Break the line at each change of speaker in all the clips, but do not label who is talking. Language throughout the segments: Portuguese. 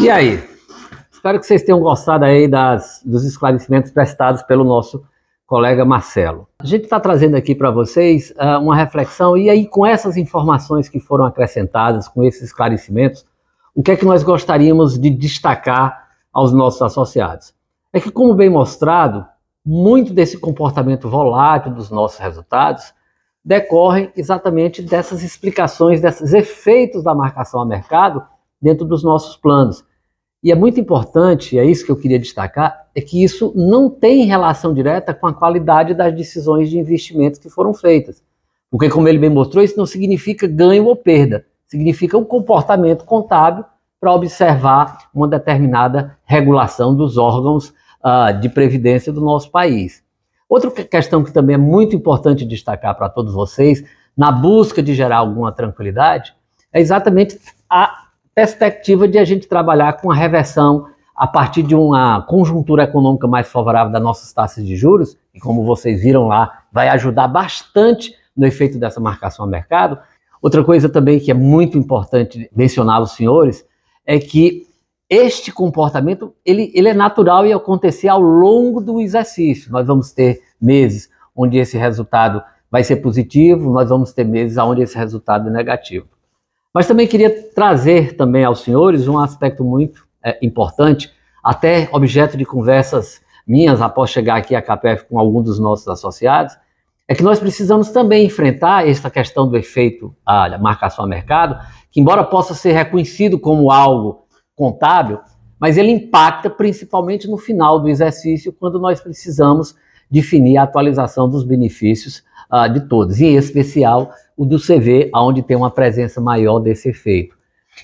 E aí? Espero que vocês tenham gostado aí das, dos esclarecimentos prestados pelo nosso colega Marcelo. A gente está trazendo aqui para vocês uh, uma reflexão, e aí, com essas informações que foram acrescentadas, com esses esclarecimentos, o que é que nós gostaríamos de destacar aos nossos associados? É que, como bem mostrado, muito desse comportamento volátil dos nossos resultados decorrem exatamente dessas explicações, desses efeitos da marcação a mercado dentro dos nossos planos. E é muito importante, é isso que eu queria destacar, é que isso não tem relação direta com a qualidade das decisões de investimentos que foram feitas. Porque, como ele bem mostrou, isso não significa ganho ou perda, significa um comportamento contábil para observar uma determinada regulação dos órgãos uh, de previdência do nosso país. Outra questão que também é muito importante destacar para todos vocês, na busca de gerar alguma tranquilidade, é exatamente a perspectiva de a gente trabalhar com a reversão a partir de uma conjuntura econômica mais favorável das nossas taxas de juros, e como vocês viram lá, vai ajudar bastante no efeito dessa marcação a mercado. Outra coisa também que é muito importante mencionar aos senhores é que este comportamento ele, ele é natural e acontecer ao longo do exercício. Nós vamos ter meses onde esse resultado vai ser positivo, nós vamos ter meses onde esse resultado é negativo. Mas também queria trazer também aos senhores um aspecto muito é, importante, até objeto de conversas minhas após chegar aqui à CAPEF com algum dos nossos associados, é que nós precisamos também enfrentar esta questão do efeito a marcação a mercado, que embora possa ser reconhecido como algo contábil, mas ele impacta principalmente no final do exercício, quando nós precisamos definir a atualização dos benefícios uh, de todos, e em especial o do CV, onde tem uma presença maior desse efeito.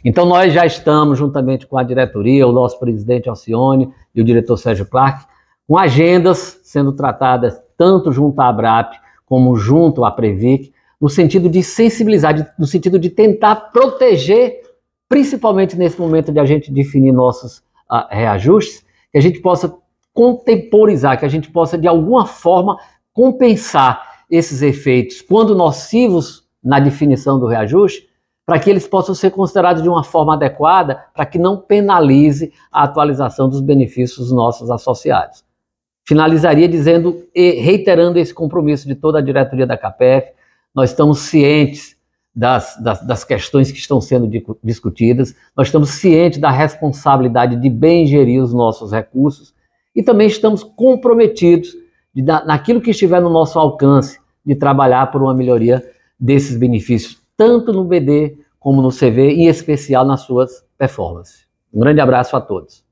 Então, nós já estamos, juntamente com a diretoria, o nosso presidente Alcione e o diretor Sérgio Clark, com agendas sendo tratadas tanto junto à ABRAP como junto à Previc, no sentido de sensibilizar, no sentido de tentar proteger, principalmente nesse momento de a gente definir nossos uh, reajustes, que a gente possa contemporizar, que a gente possa, de alguma forma, compensar esses efeitos, quando nocivos na definição do reajuste, para que eles possam ser considerados de uma forma adequada, para que não penalize a atualização dos benefícios dos nossos associados. Finalizaria dizendo e reiterando esse compromisso de toda a diretoria da CAPEF, nós estamos cientes das, das, das questões que estão sendo discutidas, nós estamos cientes da responsabilidade de bem gerir os nossos recursos e também estamos comprometidos de, naquilo que estiver no nosso alcance, de trabalhar por uma melhoria desses benefícios, tanto no BD como no CV, e em especial nas suas performances. Um grande abraço a todos.